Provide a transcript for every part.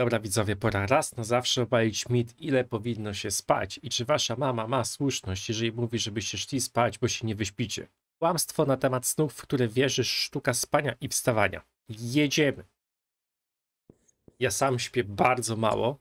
Dobra widzowie, pora raz na zawsze obalić mit, ile powinno się spać i czy wasza mama ma słuszność, jeżeli mówi, żebyście szli spać, bo się nie wyśpicie. Kłamstwo na temat snów, w które wierzysz, sztuka spania i wstawania. Jedziemy. Ja sam śpię bardzo mało.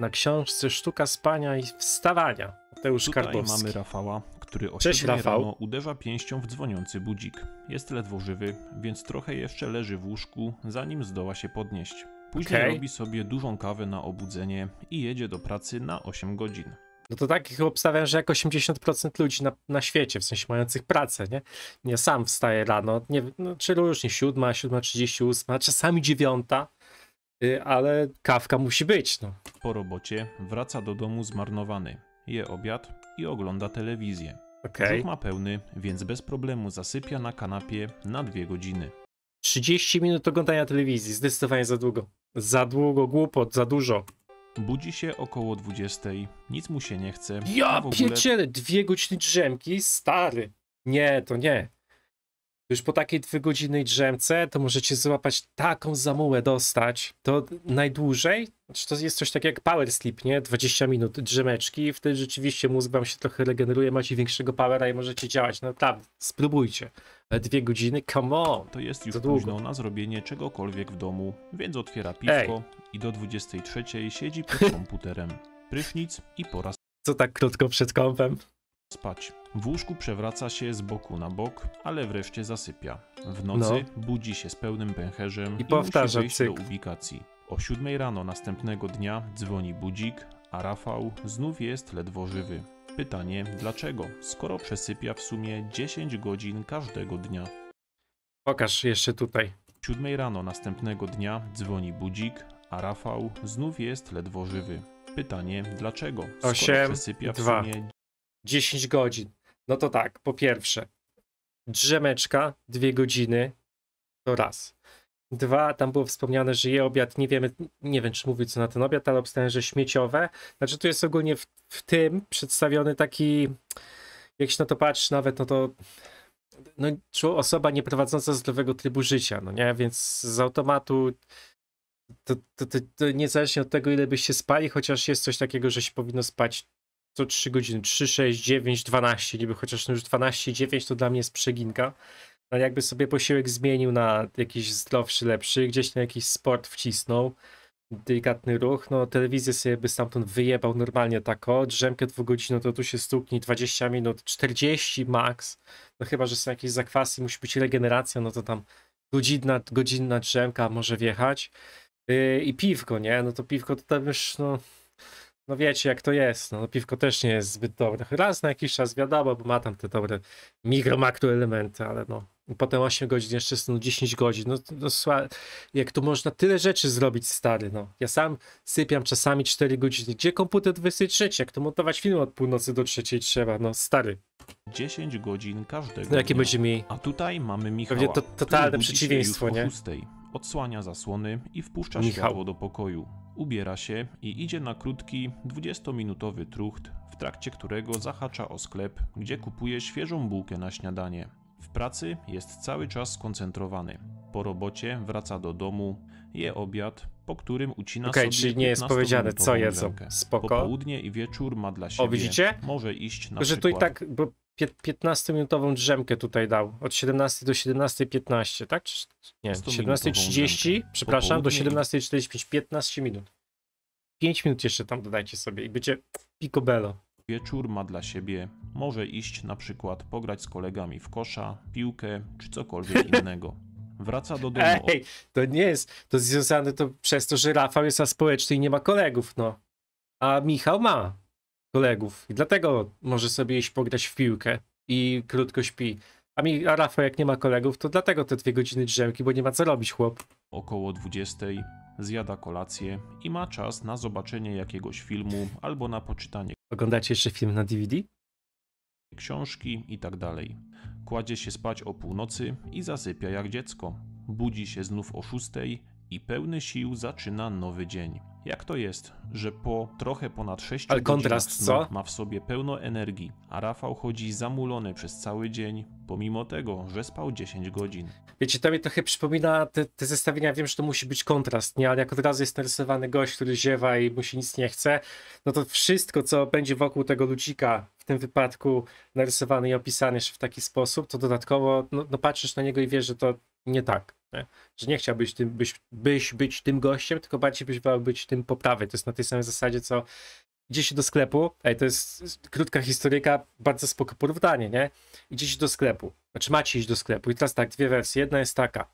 Na książce Sztuka spania i wstawania. Mateusz Tutaj Kardowski. mamy Rafała który o Cześć, rano uderza pięścią w dzwoniący budzik. Jest ledwo żywy, więc trochę jeszcze leży w łóżku, zanim zdoła się podnieść. Później okay. robi sobie dużą kawę na obudzenie i jedzie do pracy na 8 godzin. No to tak obstawiam, że jak 80% ludzi na, na świecie, w sensie mających pracę, nie? Ja sam wstaję rano, nie, no, czy różnie, 7, 7.30, 8, czasami 9, y, ale kawka musi być, no. Po robocie wraca do domu zmarnowany je obiad i ogląda telewizję. Okay. Brzuch ma pełny, więc bez problemu zasypia na kanapie na dwie godziny. 30 minut oglądania telewizji, zdecydowanie za długo. Za długo, głupot, za dużo. Budzi się około 20, nic mu się nie chce. Ja w ogóle... dwie godziny drzemki, stary. Nie, to nie. Już po takiej dwugodzinnej drzemce to możecie złapać taką zamułę dostać. To najdłużej, znaczy to jest coś takiego jak power sleep, nie? 20 minut drzemeczki. Wtedy rzeczywiście mózg wam się trochę regeneruje, macie większego powera i możecie działać. No tam, spróbujcie. E, dwie godziny, come on! To jest już to późno na zrobienie czegokolwiek w domu, więc otwiera piwko Ej. i do 23 siedzi przed komputerem. Prysznic i pora. Co tak krótko przed kąpem? spać. W łóżku przewraca się z boku na bok, ale wreszcie zasypia. W nocy no. budzi się z pełnym pęcherzem i, i powtarza musi cykl. do ubikacji. O siódmej rano następnego dnia dzwoni budzik, a Rafał znów jest ledwo żywy. Pytanie dlaczego, skoro przesypia w sumie 10 godzin każdego dnia. Pokaż jeszcze tutaj. O siódmej rano następnego dnia dzwoni budzik, a Rafał znów jest ledwo żywy. Pytanie dlaczego, skoro Osiem, przesypia w dwa. sumie 10 godzin. No to tak, po pierwsze, drzemeczka, dwie godziny, to raz. Dwa, tam było wspomniane, że je obiad, nie wiemy, nie wiem czy mówię co na ten obiad, ale obstawiam, że śmieciowe. Znaczy tu jest ogólnie w, w tym przedstawiony taki, jak się na to patrzy nawet, no to no, osoba nie prowadząca zdrowego trybu życia, no nie? Więc z automatu to, to, to, to niezależnie od tego, ile byście spali, chociaż jest coś takiego, że się powinno spać co 3 godziny, 3, 6, 9, 12 niby, chociaż no już 12, 9 to dla mnie jest przeginka. Ale jakby sobie posiłek zmienił na jakiś zdrowszy, lepszy, gdzieś na jakiś sport wcisnął, delikatny ruch, no telewizję sobie by stamtąd wyjebał normalnie tako, drzemkę 2 godziny, to tu się stuknij 20 minut, 40 max, no chyba, że są jakieś zakwasy, musi być regeneracja, no to tam godzinna, godzinna drzemka może wjechać. Yy, I piwko, nie? No to piwko to tam już, no no wiecie, jak to jest. No, piwko też nie jest zbyt dobre. Raz na jakiś czas wiadomo, bo ma tam te dobre mikro, makro elementy, ale no. Potem 8 godzin, jeszcze no 10 godzin. No, no jak tu można tyle rzeczy zrobić, stary, no. Ja sam sypiam czasami 4 godziny. Gdzie komputer 23? Jak to montować film od północy do trzeciej trzeba, no, stary. 10 godzin każdego No jakie będzie mi... A tutaj mamy Michała. Pewnie to totalne przeciwieństwo, nie? 6 odsłania zasłony i wpuszcza Michał. światło do pokoju. Ubiera się i idzie na krótki, 20-minutowy trucht, w trakcie którego zahacza o sklep, gdzie kupuje świeżą bułkę na śniadanie. W pracy jest cały czas skoncentrowany. Po robocie wraca do domu, je obiad, po którym ucina okay, sobie czyli nie jest powiedziane co jedzą. Spoko. Popołudnie i wieczór ma dla siebie. O, widzicie? Może iść na Że przykład. i tak, bo 15-minutową drzemkę tutaj dał. Od 17 do 17.15, tak? Nie, 17.30, przepraszam, do 17.45, 15 minut. 5 minut jeszcze tam dodajcie sobie i będzie picobello. Wieczór ma dla siebie. Może iść na przykład pograć z kolegami w kosza, piłkę czy cokolwiek innego. Wraca do domu. Ej, to nie jest. To związane to przez to, że Rafał jest aspołeczny i nie ma kolegów, no. A Michał ma kolegów. I dlatego może sobie iść pograć w piłkę i krótko śpi. A mi, a jak nie ma kolegów, to dlatego te dwie godziny drzemki, bo nie ma co robić, chłop. Około 20 zjada kolację i ma czas na zobaczenie jakiegoś filmu albo na poczytanie. Oglądacie jeszcze film na DVD? Książki i tak dalej. Kładzie się spać o północy i zasypia jak dziecko. Budzi się znów o szóstej i pełny sił zaczyna nowy dzień. Jak to jest, że po trochę ponad 6 Ale kontrast, co? ma w sobie pełno energii, a Rafał chodzi zamulony przez cały dzień, pomimo tego, że spał 10 godzin. Wiecie, to mnie trochę przypomina te, te zestawienia, wiem, że to musi być kontrast, nie? Ale jak od razu jest narysowany gość, który ziewa i mu się nic nie chce, no to wszystko, co będzie wokół tego ludzika, w tym wypadku narysowany i opisany w taki sposób, to dodatkowo no, no patrzysz na niego i wiesz, że to nie tak. Że nie chciałbyś tym, byś, byś być tym gościem, tylko bardziej byś chciał być tym po prawej. To jest na tej samej zasadzie, co idzie się do sklepu, ej, to jest krótka historyka, bardzo spoko porównanie, nie? się do sklepu, znaczy macie iść do sklepu i teraz tak, dwie wersje. Jedna jest taka,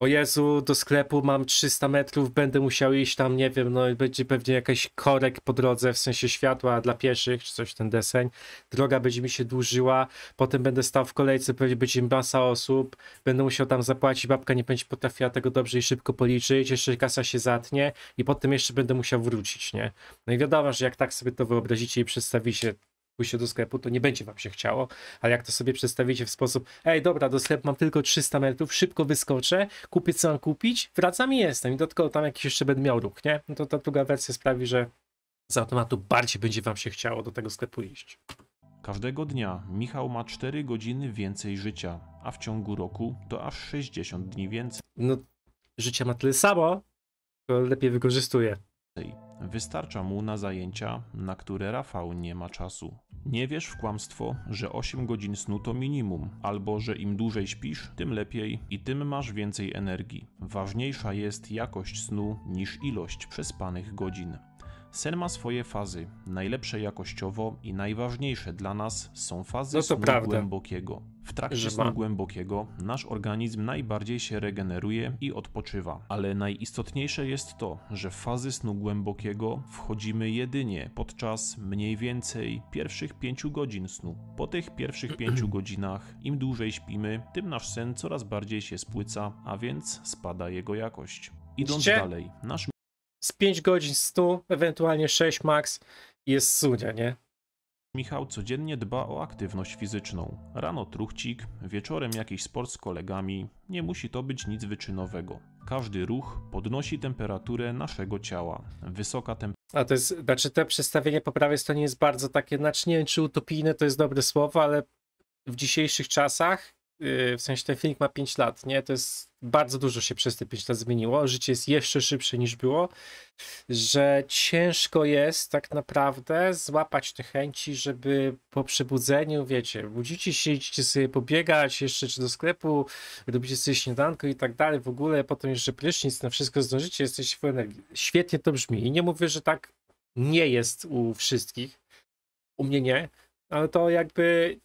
o Jezu, do sklepu mam 300 metrów, będę musiał iść tam, nie wiem, no będzie pewnie jakiś korek po drodze, w sensie światła dla pieszych, czy coś ten deseń. Droga będzie mi się dłużyła, potem będę stał w kolejce, pewnie będzie masa osób, będę musiał tam zapłacić, babka nie będzie potrafiła tego dobrze i szybko policzyć, jeszcze kasa się zatnie i potem jeszcze będę musiał wrócić, nie? No i wiadomo, że jak tak sobie to wyobrazicie i przedstawicie, pójście do sklepu, to nie będzie wam się chciało, ale jak to sobie przedstawicie w sposób, ej dobra, do sklepu mam tylko 300 metrów, szybko wyskoczę, kupię co mam kupić, wracam i jestem i dodatkowo tam jakiś jeszcze będę miał ruch, nie? No to ta druga wersja sprawi, że z automatu bardziej będzie wam się chciało do tego sklepu iść. Każdego dnia Michał ma 4 godziny więcej życia, a w ciągu roku to aż 60 dni więcej. No, życia ma tyle samo, to lepiej wykorzystuje. Wystarcza mu na zajęcia, na które Rafał nie ma czasu. Nie wierz w kłamstwo, że 8 godzin snu to minimum, albo że im dłużej śpisz, tym lepiej i tym masz więcej energii. Ważniejsza jest jakość snu niż ilość przespanych godzin. Sen ma swoje fazy, najlepsze jakościowo i najważniejsze dla nas są fazy no snu prawda. głębokiego. W trakcie snu głębokiego nasz organizm najbardziej się regeneruje i odpoczywa, ale najistotniejsze jest to, że w fazy snu głębokiego wchodzimy jedynie podczas mniej więcej pierwszych 5 godzin snu. Po tych pierwszych 5 godzinach im dłużej śpimy, tym nasz sen coraz bardziej się spłyca, a więc spada jego jakość. Idąc dalej, nasz z 5 godzin 100, ewentualnie 6 max jest sunia, nie? Michał codziennie dba o aktywność fizyczną. Rano truchcik, wieczorem jakiś sport z kolegami. Nie musi to być nic wyczynowego. Każdy ruch podnosi temperaturę naszego ciała. Wysoka temperatura. A to jest, znaczy te przedstawienie po prawej stronie jest bardzo takie, znaczy nie wiem czy utopijne to jest dobre słowo, ale w dzisiejszych czasach Y, w sensie ten filmik ma 5 lat, nie? To jest bardzo dużo się przez te 5 lat zmieniło. Życie jest jeszcze szybsze niż było, że ciężko jest tak naprawdę złapać te chęci, żeby po przebudzeniu, wiecie, budzicie się, idziecie sobie pobiegać jeszcze czy do sklepu, robicie sobie śniadanko i tak dalej, w ogóle potem jeszcze prysznic, na wszystko zdążycie, jesteście w energii. Świetnie to brzmi i nie mówię, że tak nie jest u wszystkich, u mnie nie, ale to jakby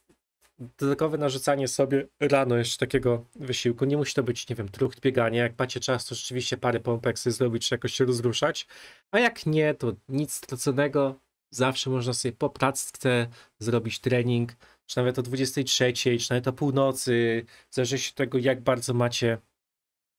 dodatkowe narzucanie sobie rano jeszcze takiego wysiłku. Nie musi to być, nie wiem, trucht, bieganie. Jak macie czas, to rzeczywiście parę pompek sobie zrobić, czy jakoś się rozruszać. A jak nie, to nic straconego. Zawsze można sobie po pracce zrobić trening, czy nawet o 23, czy nawet o północy. W zależności od tego, jak bardzo macie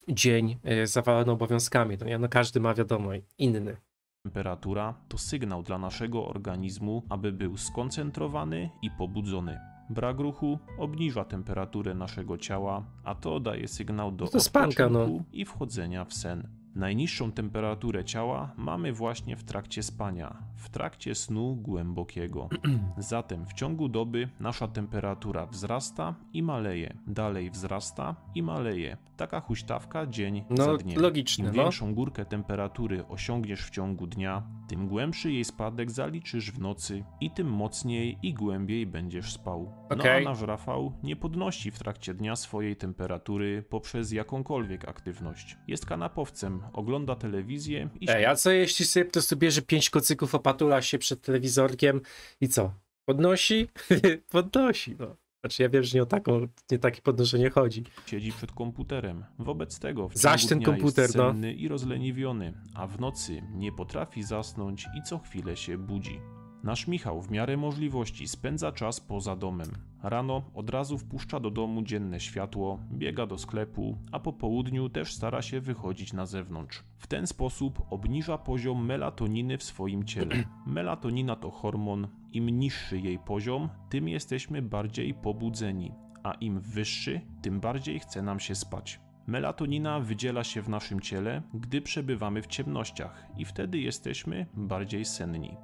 dzień e, zawalony obowiązkami. No, no każdy ma, wiadomo, inny. Temperatura to sygnał dla naszego organizmu, aby był skoncentrowany i pobudzony. Brak ruchu obniża temperaturę naszego ciała, a to daje sygnał do no to spanka, no. i wchodzenia w sen. Najniższą temperaturę ciała mamy właśnie w trakcie spania, w trakcie snu głębokiego. Zatem w ciągu doby nasza temperatura wzrasta i maleje, dalej wzrasta i maleje. Taka huśtawka dzień no, za dniem. Logiczne, Im no. większą no? górkę temperatury osiągniesz w ciągu dnia, tym głębszy jej spadek zaliczysz w nocy i tym mocniej i głębiej będziesz spał. Okay. No a nasz Rafał nie podnosi w trakcie dnia swojej temperatury poprzez jakąkolwiek aktywność. Jest kanapowcem, ogląda telewizję i... Ej, a co jeśli sobie to sobie bierze pięć kocyków, opatula się przed telewizorkiem i co? Podnosi? podnosi, no. Znaczy ja wiem, że nie o taką, nie takie podnoszenie chodzi. Siedzi przed komputerem. Wobec tego w Zaś ten komputer, jest no. senny no. i rozleniwiony, a w nocy nie potrafi zasnąć i co chwilę się budzi. Nasz Michał w miarę możliwości spędza czas poza domem. Rano od razu wpuszcza do domu dzienne światło, biega do sklepu, a po południu też stara się wychodzić na zewnątrz. W ten sposób obniża poziom melatoniny w swoim ciele. Melatonina to hormon, im niższy jej poziom, tym jesteśmy bardziej pobudzeni, a im wyższy, tym bardziej chce nam się spać. Melatonina wydziela się w naszym ciele, gdy przebywamy w ciemnościach i wtedy jesteśmy bardziej senni.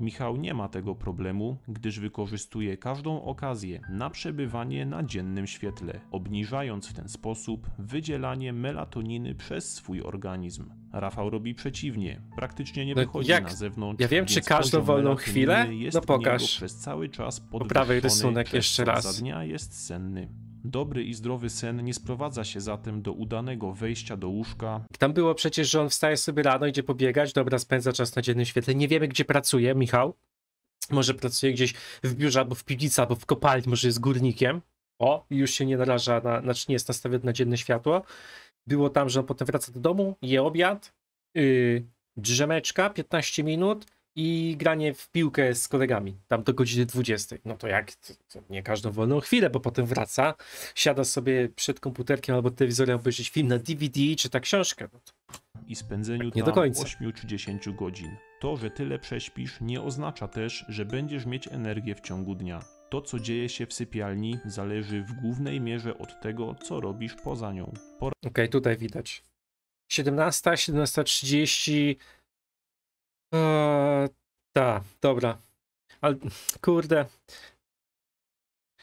Michał nie ma tego problemu, gdyż wykorzystuje każdą okazję na przebywanie na dziennym świetle, obniżając w ten sposób wydzielanie melatoniny przez swój organizm. Rafał robi przeciwnie, praktycznie nie no wychodzi no na zewnątrz. Ja wiem, czy każdą wolną chwilę? Jest no pokaż. Przez cały czas rysunek jeszcze raz. dnia jest senny. Dobry i zdrowy sen nie sprowadza się zatem do udanego wejścia do łóżka. Tam było przecież, że on wstaje sobie rano, idzie pobiegać, dobra, spędza czas na dziennym świetle. Nie wiemy, gdzie pracuje Michał. Może pracuje gdzieś w biurze, albo w piwnicy, albo w kopalni, może jest górnikiem. O, już się nie naraża, na, znaczy nie jest nastawiony na dzienne światło. Było tam, że on potem wraca do domu, je obiad, yy, drzemeczka, 15 minut, i granie w piłkę z kolegami, tam do godziny 20. No to jak, to, to nie każdą wolną chwilę, bo potem wraca, siada sobie przed komputerkiem albo telewizorem obejrzeć film na DVD, czy ta książkę. No to... I spędzeniu tak nie do końca. 8 czy 10 godzin. To, że tyle prześpisz, nie oznacza też, że będziesz mieć energię w ciągu dnia. To, co dzieje się w sypialni, zależy w głównej mierze od tego, co robisz poza nią. por Okej, okay, tutaj widać. 17, 17.30, tak, dobra. Ale kurde.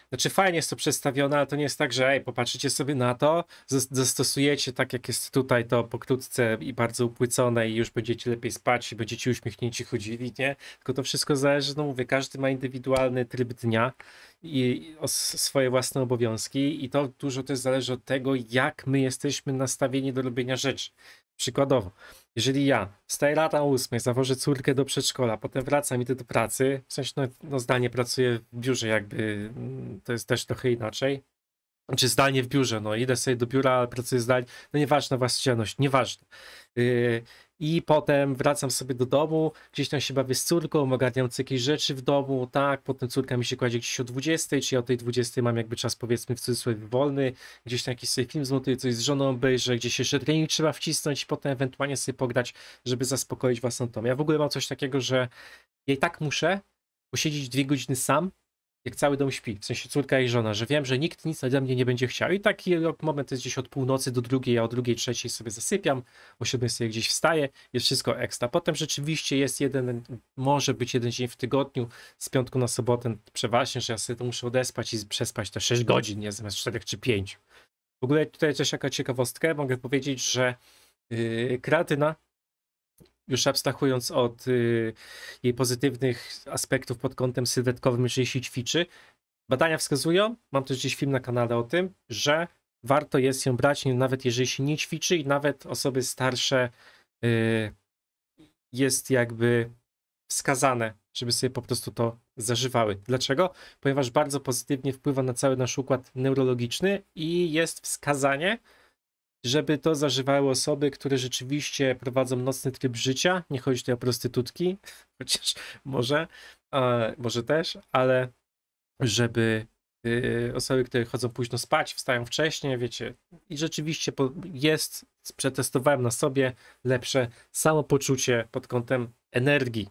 Znaczy fajnie jest to przedstawione, ale to nie jest tak, że ej, popatrzycie sobie na to, zastosujecie tak jak jest tutaj to pokrótce i bardzo upłycone i już będziecie lepiej spać i będziecie uśmiechnięci chodzili, nie? Tylko to wszystko zależy, no mówię, każdy ma indywidualny tryb dnia i swoje własne obowiązki i to dużo też zależy od tego, jak my jesteśmy nastawieni do robienia rzeczy. Przykładowo, jeżeli ja wstaję lata o 8, zawożę córkę do przedszkola, potem wracam, idę do pracy, w sensie no, no zdalnie pracuję w biurze jakby, mm, to jest też trochę inaczej, czy znaczy zdalnie w biurze, no idę sobie do biura, ale pracuję zdalnie, no nieważna właścicielność, nieważne. Yy, i potem wracam sobie do domu, gdzieś tam się bawię z córką, ogarniam jakieś rzeczy w domu, tak, potem córka mi się kładzie gdzieś o 20, czy ja o tej 20 mam jakby czas powiedzmy w cudzysłowie wolny, gdzieś tam jakiś sobie film zmontuję, coś z żoną obejrzę, gdzieś jeszcze trening trzeba wcisnąć, potem ewentualnie sobie pograć, żeby zaspokoić własną tą. Ja w ogóle mam coś takiego, że jej tak muszę posiedzieć dwie godziny sam, jak cały dom śpi, w sensie córka i żona, że wiem, że nikt nic ode mnie nie będzie chciał. I taki moment jest gdzieś od północy do drugiej, a o drugiej, trzeciej sobie zasypiam, o siódmej sobie gdzieś wstaję, jest wszystko ekstra. Potem rzeczywiście jest jeden, może być jeden dzień w tygodniu, z piątku na sobotę przeważnie, że ja sobie to muszę odespać i przespać te 6 godzin, nie zamiast 4 czy 5. W ogóle tutaj też jaka ciekawostka, mogę powiedzieć, że yy, kreatyna już abstrahując od y, jej pozytywnych aspektów pod kątem sylwetkowym, jeżeli się ćwiczy, badania wskazują, mam też gdzieś film na kanale o tym, że warto jest ją brać, nawet jeżeli się nie ćwiczy i nawet osoby starsze y, jest jakby wskazane, żeby sobie po prostu to zażywały. Dlaczego? Ponieważ bardzo pozytywnie wpływa na cały nasz układ neurologiczny i jest wskazanie, żeby to zażywały osoby, które rzeczywiście prowadzą nocny tryb życia. Nie chodzi tutaj o prostytutki, chociaż może, może też, ale żeby y, osoby, które chodzą późno spać, wstają wcześniej, wiecie, i rzeczywiście jest, przetestowałem na sobie lepsze samopoczucie pod kątem energii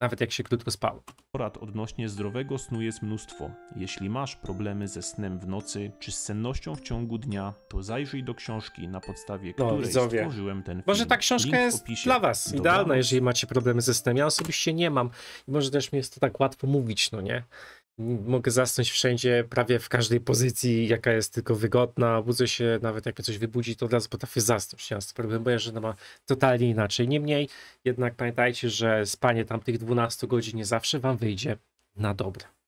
nawet jak się krótko spało. Porad odnośnie zdrowego snu jest mnóstwo. Jeśli masz problemy ze snem w nocy czy z sennością w ciągu dnia, to zajrzyj do książki, na podstawie no, której widzowie. stworzyłem ten film. Może ta książka jest dla was idealna, jeżeli macie problemy ze snem. Ja osobiście nie mam i może też mi jest to tak łatwo mówić, no nie? Mogę zasnąć wszędzie, prawie w każdej pozycji, jaka jest tylko wygodna. Budzę się, nawet jak mnie coś wybudzi, to od razu potrafię zasnąć. Ja spróbuję, że no ma totalnie inaczej. Niemniej jednak pamiętajcie, że spanie tamtych 12 godzin nie zawsze wam wyjdzie na dobre.